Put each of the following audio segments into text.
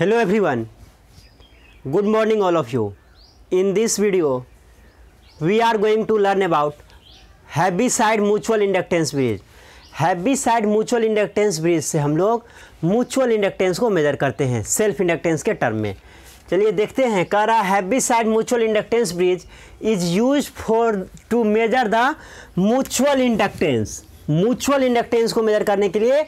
hello everyone good morning all of you in this video we are going to learn about mutual mutual inductance bridge side mutual inductance bridge से हम लोग mutual inductance को major करते हैं self inductance के term में चलिए देखते हैं कह रहा side mutual inductance bridge is use for to measure the mutual inductance mutual inductance को मेजर करने के लिए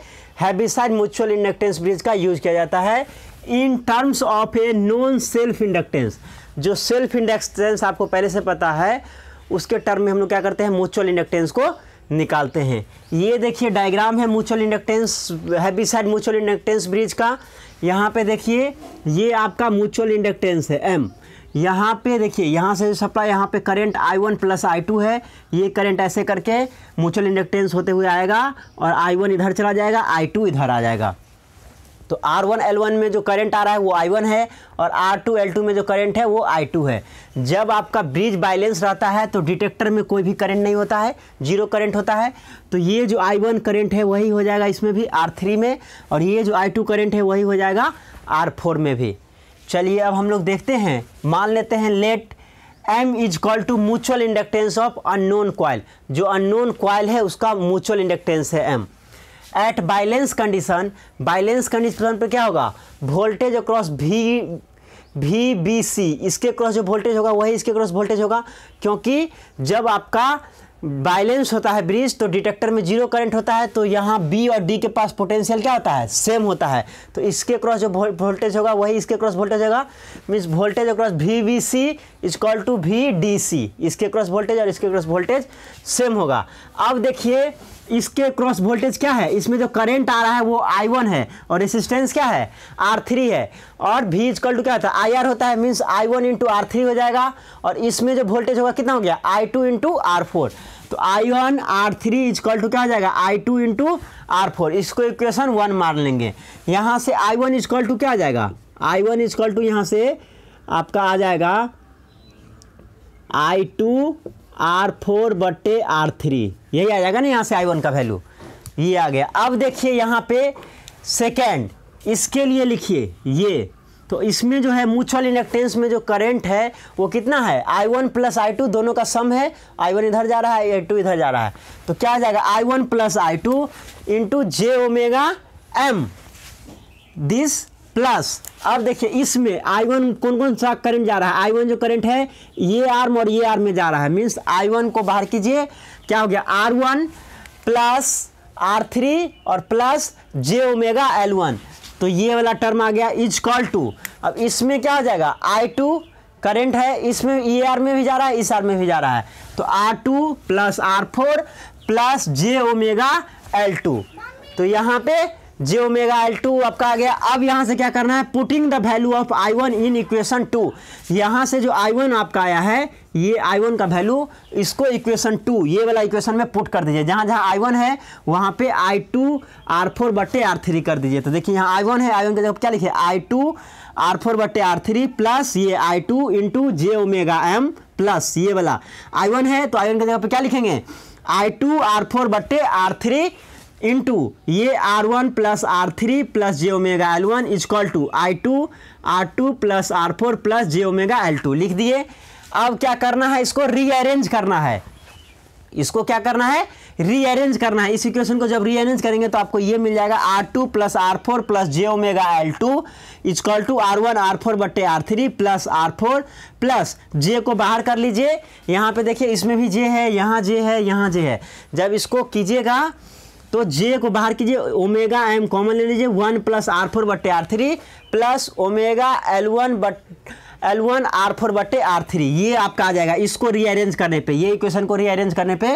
साइड म्यूचुअल इंडक्टेंस ब्रिज का यूज किया जाता है in terms of a non self inductance जो सेल्फ इंडक्टेंस आपको पहले से पता है उसके टर्म में हम लोग क्या करते हैं म्यूचुअल इंडक्टेंस को निकालते हैं ये देखिए डायग्राम है mutual inductance Heaviside mutual inductance bridge का यहाँ पे देखिए ये आपका म्यूचुअल इंडक्टेंस है एम यहाँ पे देखिए यहाँ से सप्लाई यहाँ पे करंट I1 वन प्लस आई है ये करंट ऐसे करके म्यूचुअल इंडक्टेंस होते हुए आएगा और I1 इधर चला जाएगा I2 इधर आ जाएगा तो आर वन एल वन में जो करंट आ रहा है वो आई वन है और आर टू एल टू में जो करंट है वो आई टू है जब आपका ब्रिज बैलेंस रहता है तो डिटेक्टर में कोई भी करंट नहीं होता है जीरो करंट होता है तो ये जो आई वन करंट है वही हो जाएगा इसमें भी आर थ्री में और ये जो आई टू करंट है वही हो जाएगा आर फोर में भी चलिए अब हम लोग देखते हैं मान लेते हैं let M is equal to mutual inductance of unknown coil जो अननोन क्वाइल है उसका म्यूचुअल इंडक्टेंस है M at balance condition balance condition पर क्या होगा वोल्टेज अक्रॉस भी वी बी सी इसके क्रॉस जो वोल्टेज होगा वही इसके क्रॉस वोल्टेज होगा क्योंकि जब आपका बैलेंस होता है ब्रिज तो डिटेक्टर में जीरो करंट होता है तो यहाँ बी और डी के पास पोटेंशियल क्या होता है सेम होता है तो इसके क्रॉस जो वोल्टेज होगा वही इसके क्रॉस वोल्टेज होगा means voltage across V B C equal to V D C इसके क्रॉस वोल्टेज और इसके क्रॉस वोल्टेज सेम होगा अब देखिए इसके क्रॉस वोल्टेज क्या है इसमें जो करंट आ रहा है वो आई वन है और रेसिस्टेंस क्या है आर थ्री है और भी कल टू क्या होता है आई आर होता है means I one into R three हो जाएगा और इसमें जो वोल्टेज होगा कितना हो गया I two into R four तो I one R three equal to क्या हो जाएगा I two into R four इसको इक्वेशन वन मार लेंगे यहाँ से I one is equal to क्या आ जाएगा I one is equal to यहाँ से आपका आ जाएगा आई टू आर फोर बट्टे आर थ्री यही आ जाएगा ना यहाँ से आई वन का वैल्यू ये आ गया अब देखिए यहाँ पे सेकेंड इसके लिए लिखिए ये तो इसमें जो है म्यूचुअल इंडक्टेंस में जो करंट है वो कितना है I one plus I two दोनों का सम है आई वन इधर जा रहा है आई टू इधर जा रहा है तो क्या आ जाएगा I one plus I two into J omega M this plus अब देखिए इसमें आई वन कौन कौन सा करंट जा रहा है आई वन जो करंट है ये आर्म और ये आर्म में जा रहा है मीन्स आई वन को बाहर कीजिए क्या हो गया R one plus R three और plus J omega L one तो ये वाला टर्म आ गया इज कॉल टू अब इसमें क्या हो जाएगा आई टू करेंट है इसमें ई आर में भी जा रहा है इस आर में भी जा रहा है तो R two plus R four plus J omega L two तो यहाँ पे जे ओमेगा एल टू आपका आ गया अब यहाँ से क्या करना है putting the value of I one in equation two यहाँ से जो आई वन आपका आया है ये आई वन का वैल्यू इसको इक्वेशन टू ये वाला इक्वेशन में पुट कर दीजिए जहाँ जहाँ आई वन है वहाँ पे आई टू आर फोर बटे आर थ्री कर दीजिए तो देखिए यहाँ आई वन है आई वन का जगह क्या लिखे आई टू आर फोर बटे आर थ्री प्लस ये I two into J omega M plus ये वाला आई वन है तो आई वन के जगह पर क्या लिखेंगे आई टू आर फोर बटे आर थ्री इंटू ये R one plus R three plus J omega L one इजकॉल to I two R two plus R four plus J omega L two लिख दिए अब क्या करना है इसको रीअरेंज करना है इसको क्या करना है रीअरेंज करना है इस इक्वेशन को जब रीअरेंज करेंगे तो आपको ये मिल जाएगा R two plus R four plus J omega L two इजकॉल to R one R four बट्टे R three plus R four plus J को बाहर कर लीजिए यहाँ पे देखिए इसमें भी जे है यहाँ जे है यहाँ जे है जब इसको कीजिएगा तो जे को बाहर कीजिए ओमेगा एम कॉमन ले लीजिए वन प्लस आर फोर बट्टे R three plus omega L one बट एल वन आर फोर बटे आर थ्री ये आपका आ जाएगा इसको रीअरेंज करने पे ये इक्वेशन को रीअरेंज करने पे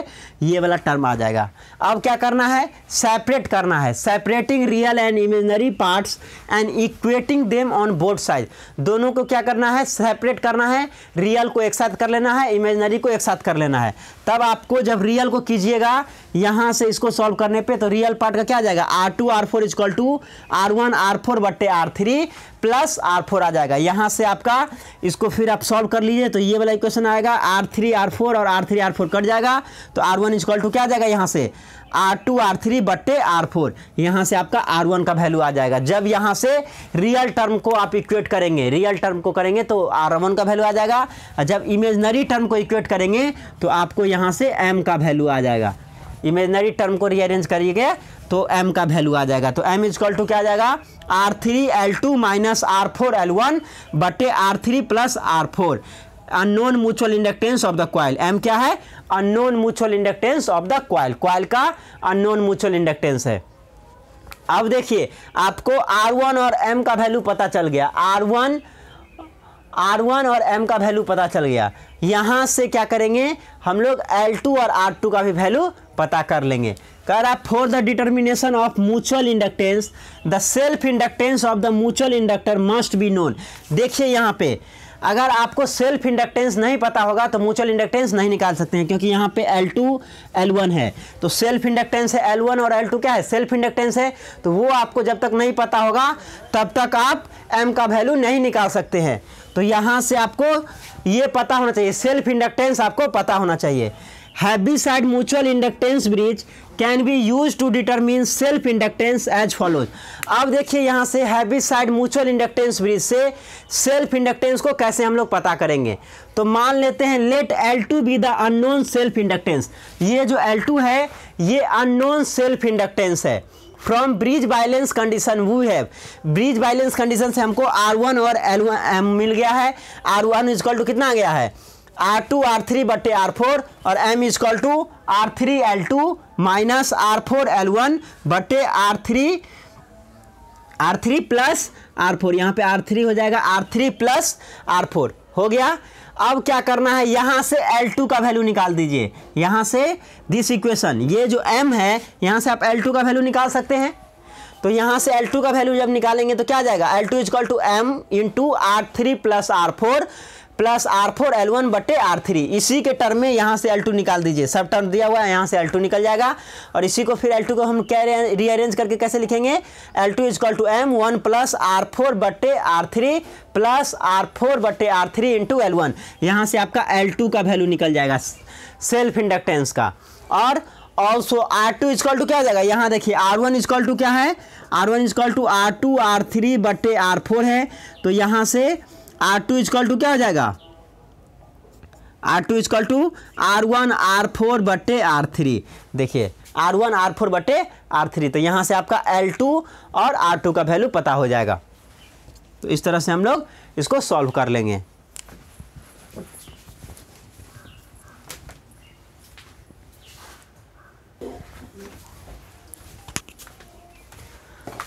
ये वाला टर्म आ जाएगा अब क्या करना है सेपरेट करना है separating real and imaginary parts and equating them on both side दोनों को क्या करना है सेपरेट करना है रियल को एक साथ कर लेना है इमेजनरी को एक साथ कर लेना है तब आपको जब रियल को कीजिएगा यहाँ से इसको सॉल्व करने पे तो रियल पार्ट का क्या आ जाएगा R two R four is equal to R one R four बट्टे R three plus R four आ जाएगा यहाँ से आपका इसको फिर आप सॉल्व कर लीजिए तो ये वाला इक्वेशन आएगा आर थ्री आर फोर और आर थ्री आर फोर कट जाएगा तो आर वन इजक्वल टू क्या आ जाएगा यहाँ से आर टू आर थ्री बट्टे आर फोर यहाँ से आपका आर वन का वैल्यू आ जाएगा जब यहाँ से रियल टर्म को आप इक्वेट करेंगे रियल टर्म को करेंगे तो आर वन का वैल्यू आ जाएगा और जब इमेजनरी टर्म को इक्वेट करेंगे तो आपको यहाँ से एम का वैल्यू आ जाएगा इमेजनरी टर्म को रीअरेंज करिए तो एम का वैल्यू आ जाएगा तो एम इजकल टू क्या आ जाएगा R three L two minus R four L one बटे R three plus R four unknown mutual inductance of the coil M क्या है unknown mutual inductance of the coil coil का unknown mutual inductance है अब देखिए आपको R1 और M का वैल्यू पता चल गया R1 R1 और M का वैल्यू पता चल गया यहाँ से क्या करेंगे हम लोग L2 और R2 का भी वैल्यू पता कर लेंगे कह रहा for the determination of mutual inductance the self inductance of the mutual inductor must be known देखिए यहाँ पे अगर आपको सेल्फ इंडक्टेंस नहीं पता होगा तो म्यूचुअल इंडक्टेंस नहीं निकाल सकते हैं क्योंकि यहाँ पे L2, L1 है तो सेल्फ इंडक्टेंस है L1 और L2 क्या है सेल्फ इंडक्टेंस है तो वो आपको जब तक नहीं पता होगा तब तक आप M का वैल्यू नहीं निकाल सकते हैं तो यहाँ से आपको ये पता होना चाहिए सेल्फ इंडक्टेंस आपको पता होना चाहिए side mutual inductance bridge can be use to determine self inductance as follows अब देखिए यहाँ से साइड म्यूचुअल इंडक्टेंस ब्रिज से सेल्फ इंडक्टेंस को कैसे हम लोग पता करेंगे तो मान लेते हैं let L two be the unknown self inductance ये जो एल टू है ये अननोन सेल्फ इंडक्टेंस है from bridge balance condition we have bridge balance condition से हमको आर वन और एल वन मिल गया है आर वन कॉल टू कितना आ गया है आर टू आर थ्री बटे आर फोर और M equal to R three L two minus R four L one बटे R three R three plus R four यहाँ पर आर थ्री हो जाएगा R three plus R four हो गया अब क्या करना है यहाँ से L2 का वैल्यू निकाल दीजिए यहाँ से दिस इक्वेशन ये जो M है यहाँ से आप L2 का वैल्यू निकाल सकते हैं तो यहाँ से L2 का वैल्यू जब निकालेंगे तो क्या जाएगा L2 two equal to M in to R three plus R four plus R four L one बटे आर थ्री इसी के टर्म में यहाँ से एल टू निकाल दीजिए सब टर्म दिया हुआ है यहाँ से एल टू निकल जाएगा और इसी को फिर एल टू को हम क्या रीअरेंज करके कैसे लिखेंगे L two equal to M one plus R four बटे R three plus R four बटे R three into L one यहाँ से आपका एल टू का वैल्यू निकल जाएगा सेल्फ इंडक्टेंस का और ऑल्सो आर टू इजकॉल टू क्या हो जाएगा यहाँ देखिए आर वन इजक्ल टू क्या है R one equal to R two R three बटे आर फोर है तो यहाँ से आर टू इजकल टू क्या हो जाएगा R two equal to R one R four बटे आर थ्री देखिए आर वन आर फोर बटे आर थ्री तो यहाँ से आपका एल टू और आर टू का वैल्यू पता हो जाएगा तो इस तरह से हम लोग इसको सॉल्व कर लेंगे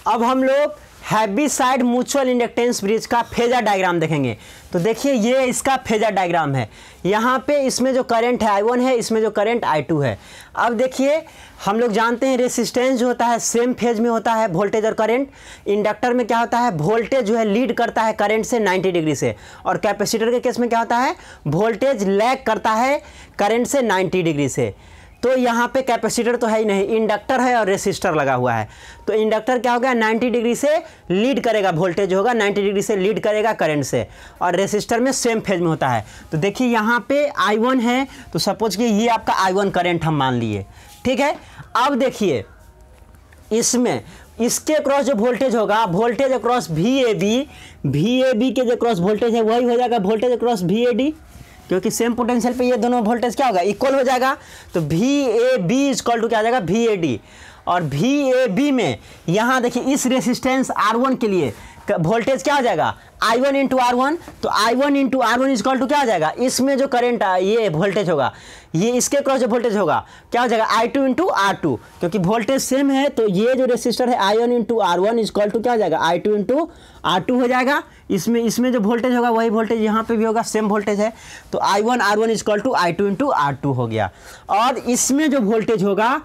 अब हम लोग साइड म्यूचुअल इंडक्टेंस ब्रिज का फेजर डायग्राम देखेंगे तो देखिए ये इसका फेजर डायग्राम है यहाँ पे इसमें जो करंट है आई वन है इसमें जो करंट आई टू है अब देखिए हम लोग जानते हैं रेसिस्टेंस जो होता है सेम फेज में होता है वोल्टेज और करंट इंडक्टर में क्या होता है वोल्टेज जो है लीड करता है करंट से 90 डिग्री से और कैपेसिटर के केस में क्या होता है वोल्टेज लैग करता है करंट से 90 डिग्री से तो यहाँ पे कैपेसिटर तो है ही नहीं इंडक्टर है और रेसिस्टर लगा हुआ है तो इंडक्टर क्या हो गया 90 डिग्री से लीड करेगा वोल्टेज होगा 90 डिग्री से लीड करेगा करंट से और रेसिस्टर में सेम फेज में होता है तो देखिए यहाँ पे I1 है तो सपोज कि ये आपका I1 करंट हम मान लिए ठीक है अब देखिए इसमें इसके क्रॉस जो वोल्टेज होगा voltage across V A B V A B के जो क्रॉस वोल्टेज है वही हो जाएगा voltage across V A D क्योंकि सेम पोटेंशियल पे ये दोनों वोल्टेज क्या होगा इक्वल हो जाएगा तो V A B is equal to क्या आ जाएगा वी ए डी और वी ए बी में यहाँ देखिए इस रेसिस्टेंस आर वन के लिए वोल्टेज क्या आ जाएगा I one into R one तो I one into R one इजकॉल to क्या आ जाएगा इसमें जो करंट ये वोल्टेज होगा ये इसके क्रॉस जो वोल्टेज होगा क्या हो जाएगा I two into R two क्योंकि वोल्टेज सेम है तो ये जो रेसिस्टर है I one into R one इजकॉल to क्या हो जाएगा I two into R two हो जाएगा इसमें इसमें जो वोल्टेज होगा वही वोल्टेज यहाँ पे भी होगा सेम वोल्टेज है तो I one R one इजकॉल to I two into R two हो गया और इसमें जो वोल्टेज होगा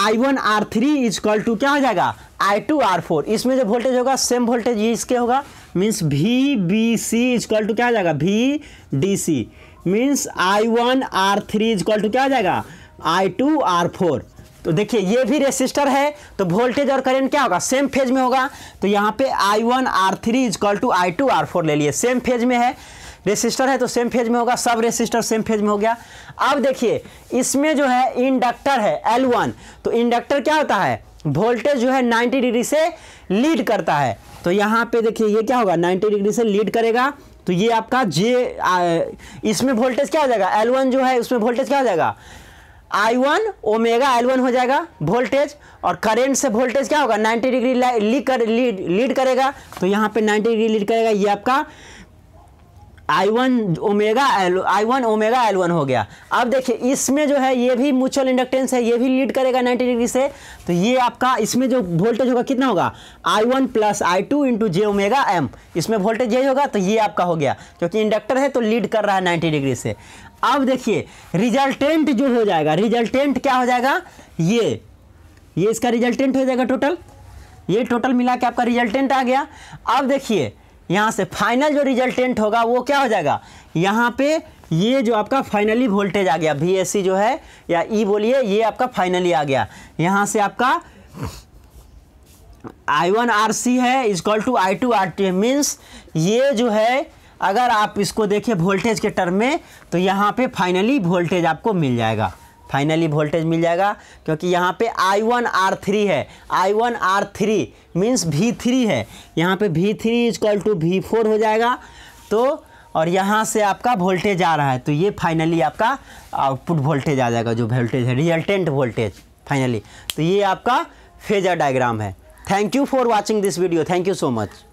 I one R three equal to क्या हो जाएगा आई टू आर फोर इसमें जो वोल्टेज होगा सेम वोल्टेज ये इसके होगा means V B C equal to क्या हो जाएगा V D C means I one R three equal to क्या हो जाएगा आई टू आर फोर तो देखिए ये भी रेसिस्टर है तो वोल्टेज और करंट क्या होगा सेम फेज में होगा तो यहाँ पे I one R three equal to I two R four ले लिए सेम फेज में है रेसिस्टर है तो सेम फेज में होगा सब रेसिस्टर सेम फेज में हो गया अब देखिए इसमें जो है इंडक्टर है एल वन तो इंडक्टर क्या होता है वोल्टेज जो है 90 डिग्री से लीड करता है तो यहाँ पे देखिए ये क्या होगा 90 डिग्री से लीड करेगा तो ये आपका जे इसमें वोल्टेज क्या हो जाएगा एल वन जो है उसमें वोल्टेज क्या हो जाएगा I one omega L one हो जाएगा वोल्टेज और करेंट से वोल्टेज क्या होगा 90 डिग्री लीड कर लीड लीड करेगा तो यहाँ पे 90 डिग्री लीड करेगा ये आपका I one omega L I one omega L one हो गया अब देखिए इसमें जो है ये भी म्यूचुअल इंडक्टेंस है ये भी लीड करेगा नाइन्टी डिग्री से तो ये आपका इसमें जो वोल्टेज होगा कितना होगा I one plus I two into J omega M इसमें वोल्टेज यही होगा तो ये आपका हो गया क्योंकि इंडक्टर है तो लीड कर रहा है नाइन्टी डिग्री से अब देखिए रिजल्टेंट जो हो जाएगा रिजल्टेंट क्या हो जाएगा ये ये इसका रिजल्टेंट हो जाएगा टोटल ये टोटल मिला के आपका रिजल्टेंट आ गया अब देखिए यहाँ से फाइनल जो रिजल्टेंट होगा वो क्या हो जाएगा यहाँ पे ये जो आपका फाइनली वोल्टेज आ गया वी जो है या ई e बोलिए ये आपका फाइनली आ गया यहाँ से आपका आई वन आर सी है equal to I two R T means ये जो है अगर आप इसको देखें वोल्टेज के टर्म में तो यहाँ पे फाइनली वोल्टेज आपको मिल जाएगा फाइनली वोल्टेज मिल जाएगा क्योंकि यहाँ पे आई वन आर थ्री है I one R three means V three है यहाँ पे V three equal to V four हो जाएगा तो और यहाँ से आपका वोल्टेज आ रहा है तो ये फाइनली आपका आउटपुट वोल्टेज आ जाएगा जो वोल्टेज है रिजल्टेंट वोल्टेज फाइनली तो ये आपका फेजर डायग्राम है thank you for watching this video thank you so much